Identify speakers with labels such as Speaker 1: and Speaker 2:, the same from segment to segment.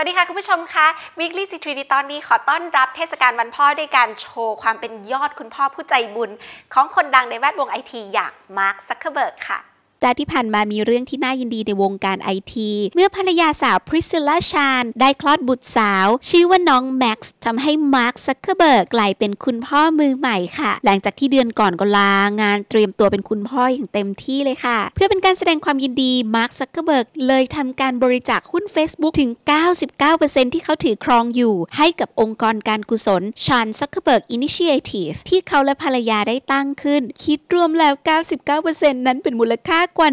Speaker 1: วัสดีค่ะ คุณผู้ชมคะ Weekly c i t r i ในตอนนี้ขอต้อนรับเทศกาลวันพ่อด้วยการโชว์ความเป็นยอดคุณพ่อผู้ใจบุญของคนดังในแวดวงไอทีอย่างมาร์คซักเคเบิร์กค่ะและที่ผ่านมามีเรื่องที่น่ายินดีในวงการไอทีเมื่อภรรยาสาวพริซิลลาชานได้คลอดบุตรสาวชื่อว่าน้องแม็กซ์ทำให้มาร์คซักเคเบิร์กกลายเป็นคุณพ่อมือใหม่ค่ะหลังจากที่เดือนก่อนก็ลางานเตรียมตัวเป็นคุณพ่ออย่างเต็มที่เลยค่ะ เพื่อเป็นการแสดงความยินดีมาร์คซักเคเบิร์กเลยทำการบริจาคหุ้น Facebook ถึง 99%ที่เขาถือครองอยู่ให้กับองค์กรการกุศลชานซักเคเบิร์กอินิเชทีฟที่เขาและภรรยาได้ตั้งขึ้น คิดรวมแล้ว 99%นั้นเป็นมูลค่าากกว่า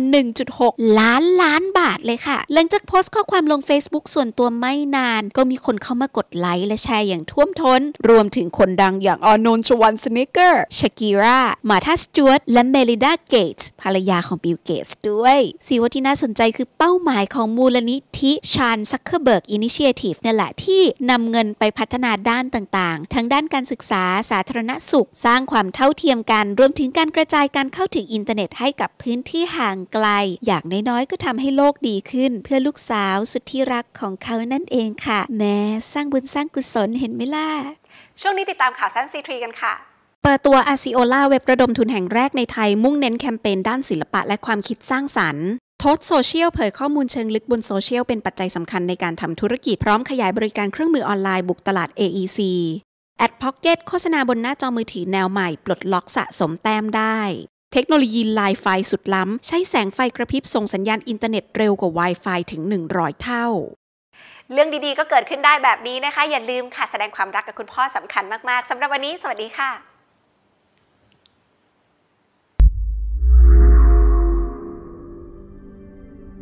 Speaker 1: 1.6 ล้านล้านบาทเลยค่ะ หลังจากโพสต์ข้อความลง Facebook ส่วนตัวไม่นาน ก็มีคนเข้ามากดไลค์และแชร์อย่างท่วมท้น รวมถึงคนดังอย่างออนนชวันสเนเกอร์ ชากีรามาทัสจวตและเมลิดาเกตส์ภรรยาของบิลเกตส์ด้วย สีว่งที่น่าสนใจคือเป้าหมายของมูลนิธิชานซักเคอร์เบิร์กอินิเชียทีฟนี่แหละที่นำเงินไปพัฒนาด้านต่างๆ ทั้งด้านการศึกษา สาธารณสุข สร้างความเท่าเทียมกัน รวมถึงการกระจายการเข้าถึงอินเทอร์เน็ตให้กับพื้นที่ห่าง่างไกลอย่างน้อยๆก็ทำให้โลกดีขึ้น เพื่อลูกสาวสุดที่รักของเขานั่นเองค่ะ แม้สร้างบุญสร้างกุศลเห็นไหมล่ะ ช่วงนี้ติดตามข่าวสั้นซีทรีกันค่ะ เปิดตัวอาซิโอล่าเว็บระดมทุนแห่งแรกในไทย มุ่งเน้นแคมเปญด้านศิลปะและความคิดสร้างสรรค์ทดโซเชียลเผยข้อมูลเชิงลึกบนโซเชียลเป็นปัจจัยสำคัญในการทำธุรกิจพร้อมขยายบริการเครื่องมือออนไลน์บุกตลาด AEC แอดพ็อกเกตโฆษณาบนหน้าจอมือถือแนวใหม่ ปลดล็อกสะสมแต้มได้เทคโนโลยีไลไฟสุดล้ำ ใช้แสงไฟกระพริบส่งสัญญาณอินเทอร์เน็ตเร็วกว่า Wi-Fi ถึง 100 เท่า เรื่องดีๆก็เกิดขึ้นได้แบบนี้นะคะ อย่าลืมค่ะแสดงความรักกับคุณพ่อสำคัญมากๆสำหรับวันนี้สวัสดีค่ะ